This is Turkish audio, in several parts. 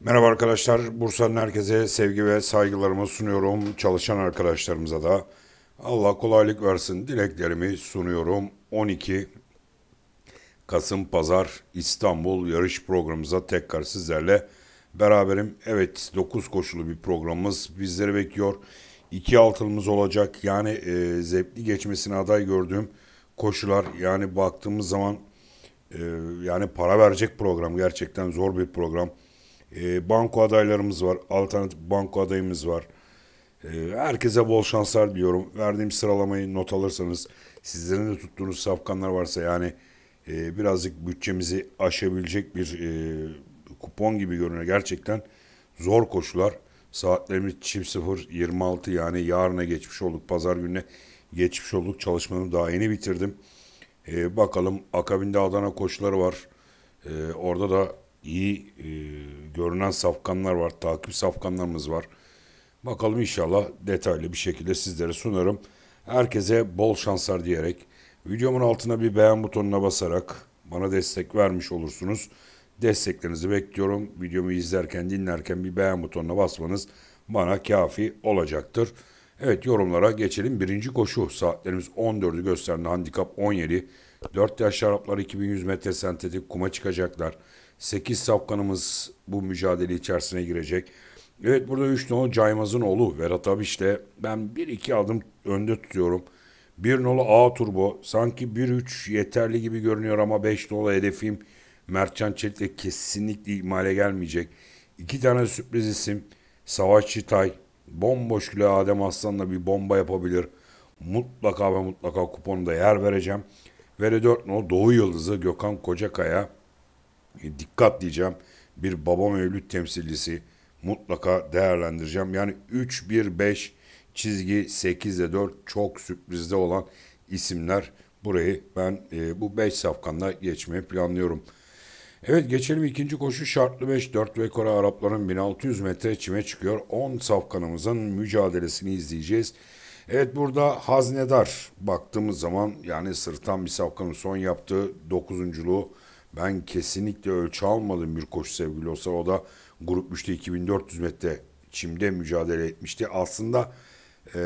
Merhaba arkadaşlar. Bursa'nın herkese sevgi ve saygılarımı sunuyorum. Çalışan arkadaşlarımıza da Allah kolaylık versin dileklerimi sunuyorum. 12 Kasım Pazar İstanbul yarış programımıza tekrar sizlerle beraberim. Evet 9 koşulu bir programımız bizleri bekliyor. 2 altınımız olacak. Yani e, zevkli geçmesine aday gördüğüm koşular yani baktığımız zaman e, yani para verecek program gerçekten zor bir program. E, banko adaylarımız var. Alternatif banko adayımız var. E, herkese bol şanslar diliyorum. Verdiğim sıralamayı not alırsanız sizlerin de tuttuğunuz safkanlar varsa yani e, birazcık bütçemizi aşabilecek bir e, kupon gibi görünüyor. Gerçekten zor koşular. Saatlerimiz çift 0.26 yani yarına geçmiş olduk. Pazar gününe geçmiş olduk. Çalışmamı daha yeni bitirdim. E, bakalım akabinde Adana koşuları var. E, orada da iyi e, görünen safkanlar var, takip safkanlarımız var. Bakalım inşallah detaylı bir şekilde sizlere sunarım. Herkese bol şanslar diyerek videomun altına bir beğen butonuna basarak bana destek vermiş olursunuz. Desteklerinizi bekliyorum. Videomu izlerken, dinlerken bir beğen butonuna basmanız bana kafi olacaktır. Evet yorumlara geçelim. Birinci koşu saatlerimiz 14'ü gösteren handikap 17. 4 yaş Araplar 2100 metre sentetik kuma çıkacaklar. 8 safkanımız bu mücadele içerisine girecek. Evet burada 3 nolu Caymaz'ın oğlu Verat Abiş de ben 1-2 adım önde tutuyorum. 1 nolu A Turbo sanki 1-3 yeterli gibi görünüyor ama 5 nolu hedefim Mertcan Çelikle kesinlikle imale gelmeyecek. İki tane sürpriz isim Savaş Çitay bomboş güle Adem Aslan'la bir bomba yapabilir. Mutlaka ve mutlaka kuponu da yer vereceğim. Veri 4 nolu Doğu Yıldızı Gökhan Kocakaya e, dikkat diyeceğim. Bir baba mevlüt temsilcisi mutlaka değerlendireceğim. Yani 3-1-5 çizgi 8 ile 4 çok sürprizde olan isimler burayı ben e, bu 5 safkanda geçmeyi planlıyorum. Evet geçelim ikinci koşu şartlı 5 4 ve Kore Arapların 1600 metre çime çıkıyor. 10 safkanımızın mücadelesini izleyeceğiz. Evet burada Haznedar baktığımız zaman yani sırtan bir safkanın son yaptığı dokuzunculuğu ben kesinlikle ölçü almadım bir koşu sevgili olsa. O da grup 3'te 2400 metre çimde mücadele etmişti. Aslında e,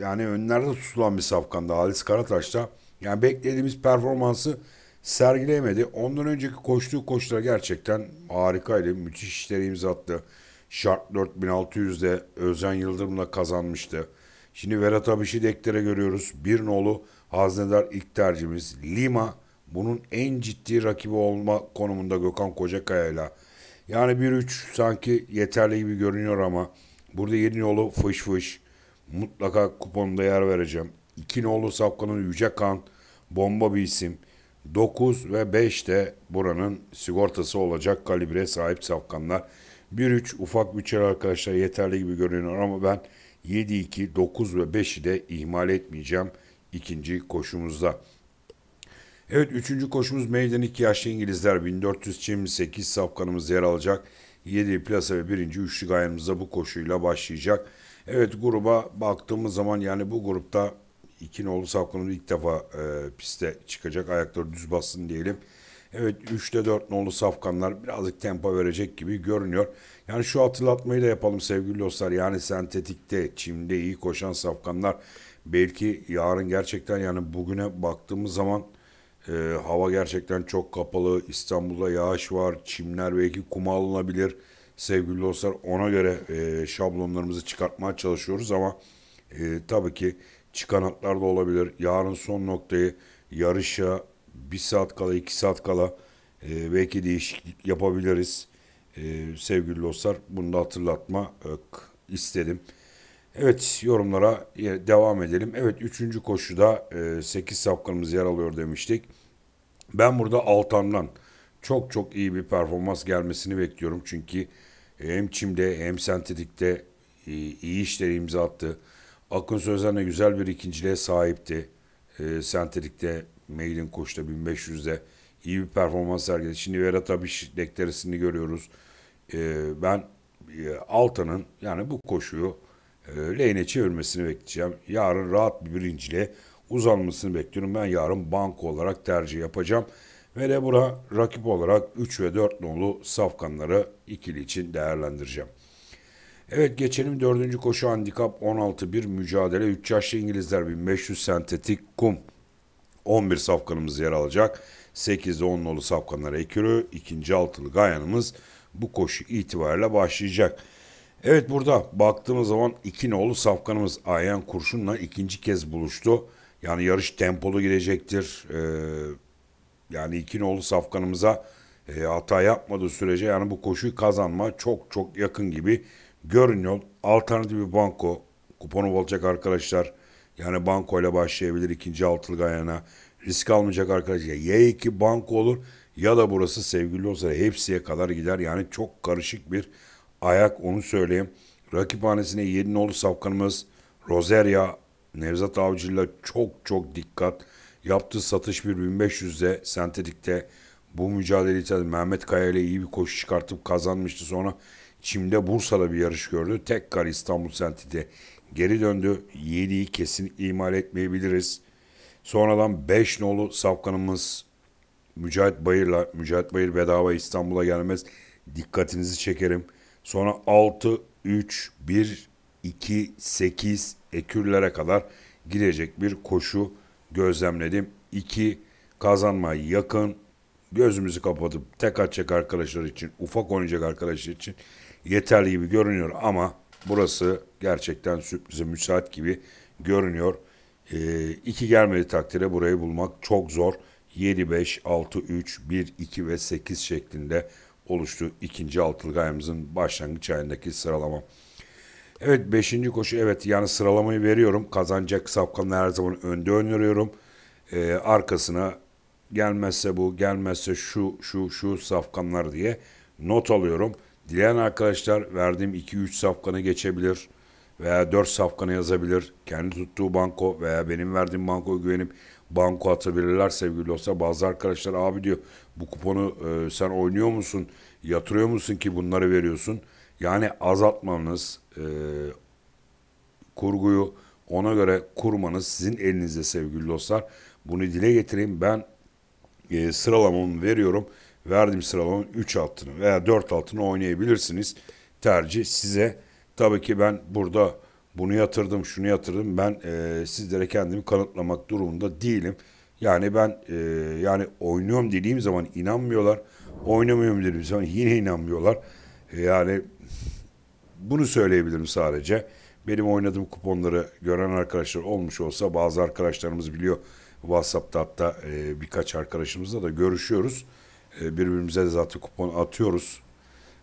yani önlerde tutulan bir safkanda Halis Karataş'ta yani beklediğimiz performansı sergileyemedi. Ondan önceki koştuğu koşular gerçekten harikaydı. Müthiş işleri imza attı. Şart 4600'de Özen Yıldırım'la kazanmıştı. Şimdi Verat Abiş'i deklere görüyoruz. Bir nolu Haznedar ilk tercihimiz. Lima bunun en ciddi rakibi olma konumunda Gökhan Kocakaya ile. Yani 1-3 sanki yeterli gibi görünüyor ama burada yeni yolu fış fış. Mutlaka kuponda yer vereceğim. İki nolu Safkan'ın Yüce Kan bomba bir isim. 9 ve 5 de buranın sigortası olacak kalibre sahip Safkanlar. 1-3 ufak bütçeler arkadaşlar yeterli gibi görünüyor ama ben 7-2, 9 ve 5'i de ihmal etmeyeceğim ikinci koşumuzda. Evet üçüncü koşumuz meydan iki yaşlı İngilizler 1400 1428 safkanımız yer alacak. 7 plasa ve birinci üçlü ayağımızda bu koşuyla başlayacak. Evet gruba baktığımız zaman yani bu grupta iki nolu safkanımız ilk defa e, piste çıkacak. Ayakları düz bassın diyelim. Evet 3'te 4 nolu safkanlar birazcık tempo verecek gibi görünüyor. Yani şu hatırlatmayı da yapalım sevgili dostlar. Yani sentetikte, çimde iyi koşan safkanlar belki yarın gerçekten yani bugüne baktığımız zaman e, hava gerçekten çok kapalı. İstanbul'da yağış var. Çimler belki kuma alınabilir. Sevgili dostlar ona göre e, şablonlarımızı çıkartmaya çalışıyoruz ama e, tabii ki çıkan hatlar da olabilir. Yarın son noktayı yarışa bir saat kala iki saat kala e, belki değişiklik yapabiliriz. E, sevgili dostlar bunu da hatırlatmak e, istedim. Evet yorumlara e, devam edelim. Evet üçüncü koşuda e, 8 safkanımız yer alıyor demiştik. Ben burada Altan'dan çok çok iyi bir performans gelmesini bekliyorum. Çünkü hem çimde hem sentetikte e, iyi işleri imza attı. Akın Sözen'le güzel bir ikinciliğe sahipti. E, sentetikte Maiden koşta 1500'de iyi bir performans sergiledi. Şimdi Verat Abiş dekterisini görüyoruz. E, ben e, Altan'ın yani bu koşuyu ee, leğene çevirmesini bekleyeceğim. Yarın rahat bir birinciyle uzanmasını bekliyorum. Ben yarın banko olarak tercih yapacağım. Ve de buna rakip olarak 3 ve 4 nolu safkanları ikili için değerlendireceğim. Evet geçelim 4. koşu handikap 16-1 mücadele 3 yaşlı İngilizler 1500 sentetik kum 11 safkanımız yer alacak. 8 10 nolu safkanlara ekürü. ikinci altılı gayanımız bu koşu itibariyle başlayacak. Evet burada baktığımız zaman iki nolu safkanımız Ayan Kurşun'la ikinci kez buluştu. Yani yarış tempolu gidecektir. Ee, yani iki nolu safkanımıza e, hata yapmadığı sürece yani bu koşuyu kazanma çok çok yakın gibi görünüyor. Alternatif bir banko kuponu olacak arkadaşlar. Yani banko ile başlayabilir ikinci altılı gayana. Risk almayacak arkadaşlar. Ya y banko olur ya da burası sevgili olsa hepsiye kadar gider. Yani çok karışık bir Ayak onu söyleyeyim. Rakiphanesine Yedinoğlu Safkanımız Rozeria Nevzat Avcı'yla çok çok dikkat. Yaptığı satış bir 1500'de sentetikte bu mücadeleyi tabii Mehmet Kaya ile iyi bir koşu çıkartıp kazanmıştı. Sonra Çim'de Bursa'da bir yarış gördü. Tekrar İstanbul Sentit'e geri döndü. 7'yi kesin imal etmeyebiliriz. Sonradan 5 nolu safkanımız Mücahit Bayır'la, Mücahit Bayır bedava İstanbul'a gelmez. Dikkatinizi çekerim. Sonra 6, 3, 1, 2, 8 ekürlere kadar girecek bir koşu gözlemledim. 2 kazanma yakın gözümüzü kapatıp tek açacak arkadaşlar için ufak oynayacak arkadaşlar için yeterli gibi görünüyor ama burası gerçekten sürprize müsait gibi görünüyor. 2 ee, gelmedi takdirde burayı bulmak çok zor. 7, 5, 6, 3, 1, 2 ve 8 şeklinde oluştu ikinci altılı gayemizin başlangıç ayındaki sıralama. Evet beşinci koşu evet yani sıralamayı veriyorum. Kazanacak sapkanı her zaman önde öneriyorum. Ee, arkasına gelmezse bu gelmezse şu şu şu safkanlar diye not alıyorum. Dileyen arkadaşlar verdiğim 2-3 safkanı geçebilir veya 4 safkanı yazabilir. Kendi tuttuğu banko veya benim verdiğim bankoya güvenip banko atabilirler sevgili olsa. Bazı arkadaşlar abi diyor bu kuponu e, sen oynuyor musun? Yatırıyor musun ki bunları veriyorsun? Yani azaltmanız e, kurguyu ona göre kurmanız sizin elinizde sevgili dostlar. Bunu dile getireyim. Ben e, sıralamamı veriyorum. Verdiğim sıralamanın 3 altını veya 4 altını oynayabilirsiniz. Tercih size. Tabii ki ben burada bunu yatırdım, şunu yatırdım. Ben e, sizlere kendimi kanıtlamak durumunda değilim. Yani ben e, yani oynuyorum dediğim zaman inanmıyorlar. Oynamıyorum dediğim zaman yine inanmıyorlar. E, yani bunu söyleyebilirim sadece. Benim oynadığım kuponları gören arkadaşlar olmuş olsa bazı arkadaşlarımız biliyor. WhatsApp'ta hatta e, birkaç arkadaşımızla da görüşüyoruz. E, birbirimize zaten kupon atıyoruz.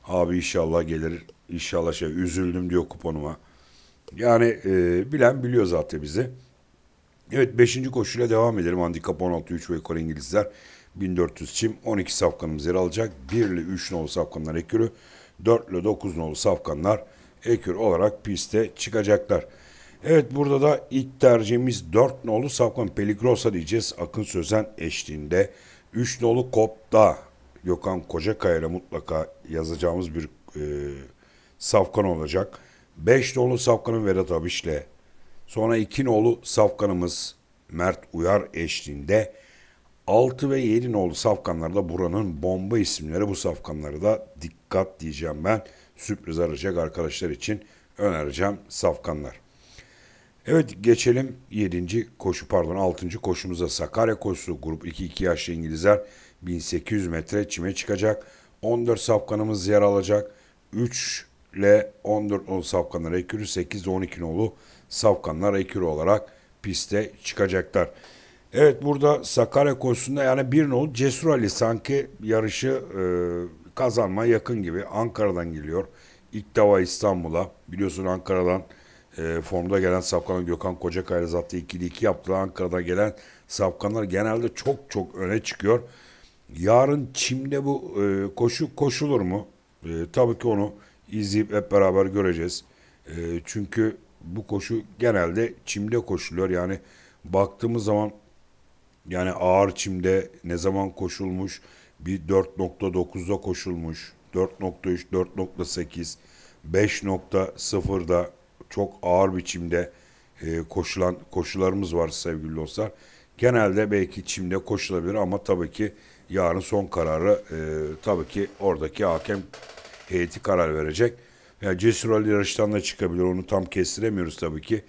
Abi inşallah gelir. İnşallah şey üzüldüm diyor kuponuma. Yani e, bilen biliyor zaten bizi. Evet 5. koşuyla devam edelim. Handikap 16 3 ve yukarı İngilizler 1400 çim 12 safkanımız yer alacak. 1 ile 3 nolu safkanlar ekürü 4 ile 9 nolu safkanlar ekür olarak piste çıkacaklar. Evet burada da ilk tercihimiz 4 nolu Safkan Peligrosa diyeceğiz. Akın Sözen eşliğinde 3 nolu Kop'ta Gökhan Kocakaya ile mutlaka yazacağımız bir e, Safkan olacak. 5 nolu safkanım Vedat Abiş'le, sonra 2 nolu safkanımız Mert Uyar eşliğinde 6 ve 7 nolu safkanlarda buranın bomba isimleri bu safkanları da dikkat diyeceğim ben. Sürpriz arayacak arkadaşlar için önereceğim safkanlar. Evet geçelim 7. koşu pardon 6. koşumuza Sakarya koşusu grup 2-2 yaşlı İngilizler 1800 metre çime çıkacak. 14 safkanımız yer alacak. 3 ile 14 nolu Safkanlar Ekürü 8 12 nolu Safkanlar Ekürü olarak piste çıkacaklar. Evet burada Sakarya koşusunda yani bir nolu Cesur Ali sanki yarışı e, kazanma yakın gibi Ankara'dan geliyor. İlk defa İstanbul'a biliyorsun Ankara'dan e, formda gelen Safkan Gökhan Kocakay'la zaten ikili iki yaptılar. Ankara'da gelen Safkanlar genelde çok çok öne çıkıyor. Yarın Çim'de bu e, koşu koşulur mu? E, tabii ki onu izleyip hep beraber göreceğiz. E, çünkü bu koşu genelde çimde koşuluyor. Yani baktığımız zaman yani ağır çimde ne zaman koşulmuş? Bir 4.9'da koşulmuş. 4.3, 4.8, 5.0'da çok ağır biçimde e, koşulan koşularımız var sevgili dostlar. Genelde belki çimde koşulabilir ama tabii ki yarın son kararı e, tabii ki oradaki hakem heyeti karar verecek. Ya Cesur Ali yarıştan da çıkabilir. Onu tam kestiremiyoruz tabii ki.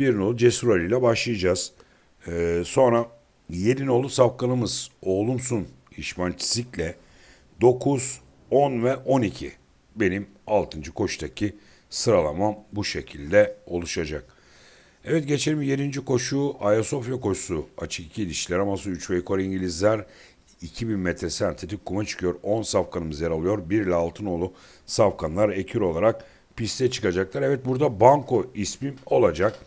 Bir nolu Cesur Ali ile başlayacağız. Ee, sonra nolu Safkan'ımız Oğlumsun İşman Çizik'le 9, 10 ve 12 benim 6. koştaki sıralamam bu şekilde oluşacak. Evet geçelim 7. koşu Ayasofya koşusu. Açık iki dişler ama 3 ve yukarı İngilizler 2000 metre sentetik kuma çıkıyor. 10 safkanımız yer alıyor. 1 ile Altınoğlu safkanlar ekür olarak piste çıkacaklar. Evet burada Banko ismim olacak.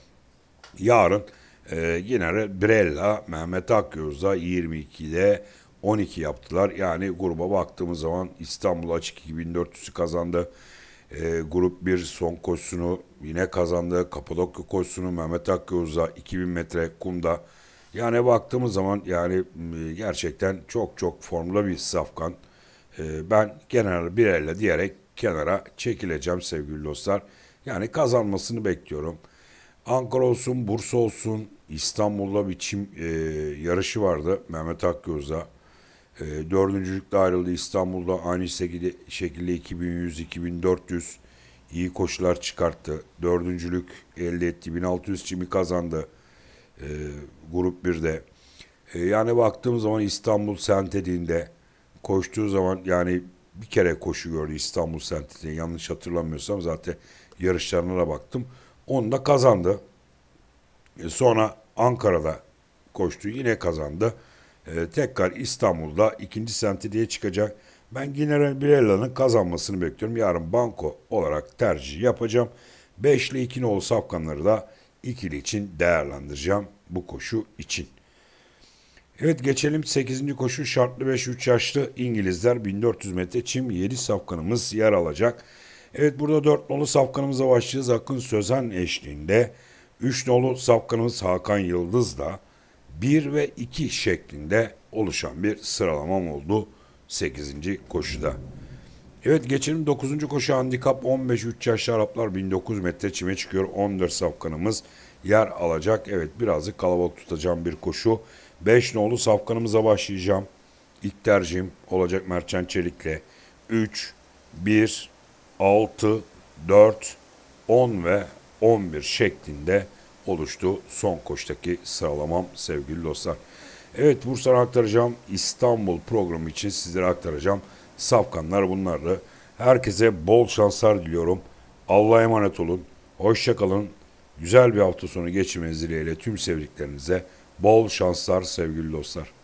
Yarın e, yine Brella, Mehmet Akyoz'da 22'de 12 yaptılar. Yani gruba baktığımız zaman İstanbul Açık 2400'ü kazandı. E, grup 1 son koşusunu yine kazandı. Kapadokya koşusunu Mehmet Akyoz'a 2000 metre kumda yani baktığımız zaman yani gerçekten çok çok formda bir safkan. Ee, ben genel bir elle diyerek kenara çekileceğim sevgili dostlar. Yani kazanmasını bekliyorum. Ankara olsun, Bursa olsun, İstanbul'da bir çim e, yarışı vardı Mehmet Akgöz'a E, ee, dördüncülükle ayrıldı İstanbul'da aynı şekilde, şekilde 2100-2400 iyi koşular çıkarttı. Dördüncülük elde etti. 1600 çimi kazandı. E, grup 1'de. E, yani baktığım zaman İstanbul sentedinde koştuğu zaman yani bir kere koşu gördü İstanbul Sentediğinde. Yanlış hatırlamıyorsam zaten yarışlarına da baktım. Onu da kazandı. E, sonra Ankara'da koştu. Yine kazandı. E, tekrar İstanbul'da ikinci Sentediğe çıkacak. Ben General Birella'nın kazanmasını bekliyorum. Yarın banko olarak tercih yapacağım. 5 ile 2 nolu safkanları da ikili için değerlendireceğim bu koşu için. Evet geçelim 8. koşu şartlı 5-3 yaşlı İngilizler 1400 metre çim 7 safkanımız yer alacak. Evet burada 4 nolu safkanımıza başlayacağız. Akın Sözen eşliğinde 3 nolu safkanımız Hakan Yıldız da 1 ve 2 şeklinde oluşan bir sıralamam oldu 8. koşuda. Evet geçelim 9. koşu handikap 15-3 yaşlı Araplar 1900 metre çime çıkıyor. 14 safkanımız yer alacak. Evet birazcık kalabalık tutacağım bir koşu. 5 nolu safkanımıza başlayacağım. İlk tercihim olacak Mertcan Çelik'le. 3, 1, 6, 4, 10 ve 11 şeklinde oluştu son koştaki sıralamam sevgili dostlar. Evet Bursa'ya aktaracağım. İstanbul programı için sizlere aktaracağım. Safkanlar bunlardı. Herkese bol şanslar diliyorum. Allah'a emanet olun. Hoşçakalın. Güzel bir hafta sonu geçirmeniz dileğiyle tüm sevdiklerinize bol şanslar sevgili dostlar.